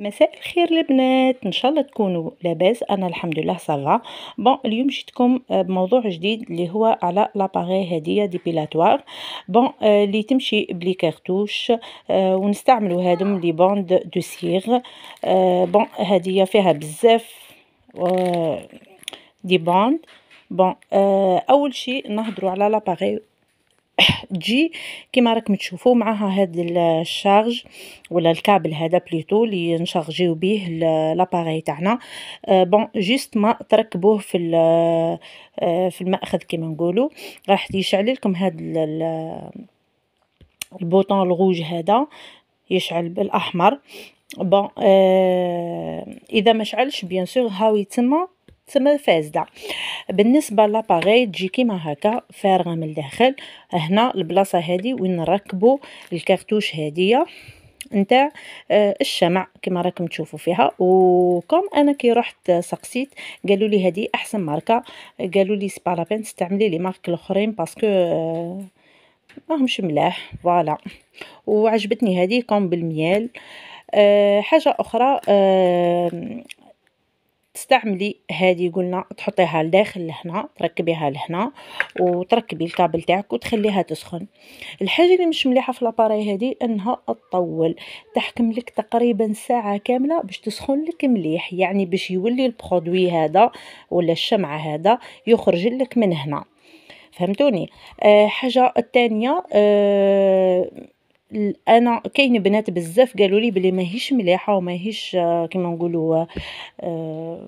مساء الخير البنات ان شاء الله تكونوا لاباس انا الحمد لله صافا بون اليوم جيتكم بموضوع جديد اللي هو على لاباغي هديه بيلاتوار بون آه، اللي تمشي بلي كارتوش آه، ونستعملوا هادم لي بوند دو سيغ بون آه، هديه فيها بزاف دي بوند بون اول شيء نهضروا على لاباغي تجي كيما راكم تشوفوا معها هاد الشارج ولا الكابل هذا بليتو اللي نشارجيو بيه لاباري تاعنا بون آه، جيست ما تركبوه في آه، في المأخذ كيما نقولوا راح يشعل لكم هاد البوطون الغوج هذا يشعل بالاحمر بون آه، اذا ما شعلش بيان سور هاو يتسمى تسمى فاسده بالنسبه لاباغاي تجي كيما هكا فارغه من الداخل هنا البلاصه هذه وين نركبوا الكارتوش هديه نتاع آه، الشمع كما راكم تشوفوا فيها وكم انا كي رحت سقسيت قالوا لي هذه احسن ماركه قالوا لي سبارابين تستعملي لي مارك الاخرين باسكو آه، ماهمش ملاح فوالا وعجبتني هذه كوم بالميال آه، حاجه اخرى تستعملي هذه قلنا تحطيها لداخل لهنا تركبيها لهنا وتركبي الكابل تاعك وتخليها تسخن الحاجه اللي مش مليحه في لاباري هذه انها تطول تحكم لك تقريبا ساعه كامله باش تسخن لك مليح يعني باش يولي البرودوي هذا ولا الشمع هذا يخرج لك من هنا فهمتوني آه حاجه الثانيه آه انا كاين بنات بزاف قالوا لي بلي ماهيش مليحه وماهيش آه، كيما نقولوا آه،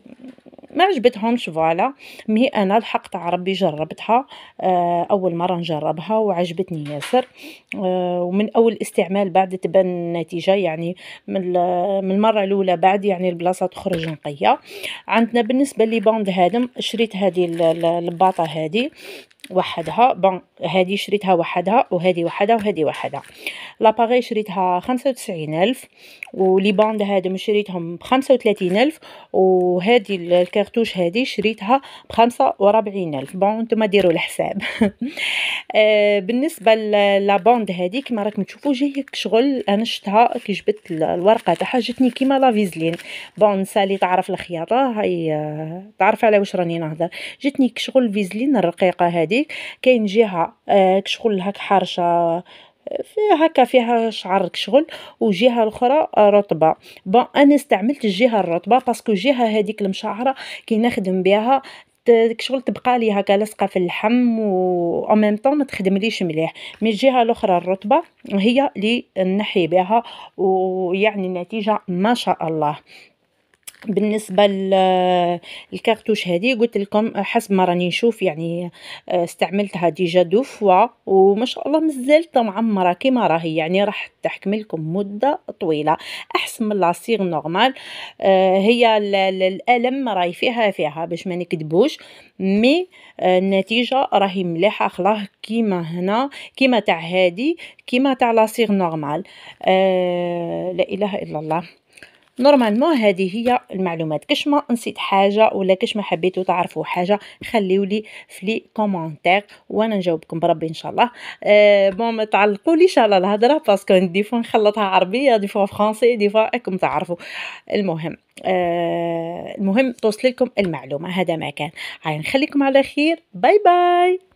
ما عجبتهمش فوالا مي انا الحق تاع ربي جربتها آه، اول مره نجربها وعجبتني ياسر آه، ومن اول استعمال بعد تبان النتيجه يعني من من المره الاولى بعد يعني البلاصه تخرج نقيه عندنا بالنسبه لي بوند هادم شريت هذه الباطه هذه وحدها بون هذه شريتها وحدها وهذه وحدها وهذه وحدها لاباغي شريتها خمسة ألف ولي بوند هادم شريتهم بخمسة 35000 ألف وهذه الكارت الفرتوش هذه شريتها بخمسة 45000 ألف بون نتوما ديروا الحساب آه، بالنسبة بوند هذه كما راكم تشوفوا جاية شغل أنا شتها كي جبت الورقة تاعها جاتني كيما لا فيزلين بون سالي تعرف الخياطة هاي آه، تعرف على واش راني نهضر جاتني كشغل فيزلين الرقيقة هذيك كاين جهة آه، كشغل هاك حارشة فيها هكا فيها شعر شغل وجهه الاخرى رطبه بون انا استعملت الجهه الرطبه باسكو الجهه هذيك المشعره كي نخدم بها ديك شغل تبقى لي هكا لاصقه في اللحم و او ميم طون ما تخدمليش مليح مي الجهه الاخرى الرطبه هي اللي نحي بها ويعني النتيجه ما شاء الله بالنسبه للكارتوش هذه قلت لكم حسب ما راني نشوف يعني آه، استعملتها ديجا دو فوا وما شاء الله مازالت معمره كيما راهي يعني راح تحكم لكم مده طويله احسن من لاصيغ نورمال آه، هي الالم راهي فيها فيها باش ما نكذبوش مي آه، النتيجه راهي مليحه خلاه كيما هنا كيما تاع هذه كيما تاع لاصيغ نورمال لا اله الا الله نورمالمون هذه هي المعلومات كاش ما نسيت حاجه ولا كاش ما حبيتو تعرفوا حاجه خليو لي في لي كومونتير وانا نجاوبكم بربي ان شاء الله أه بون ما تعلقوا لي ان شاء الله الهضره باسكو دي فوا نخلطها عربيه دي فوا فرونسي دي فوا راكم تعرفوا المهم أه المهم توصل لكم المعلومه هذا ما كان هاي نخليكم على خير باي باي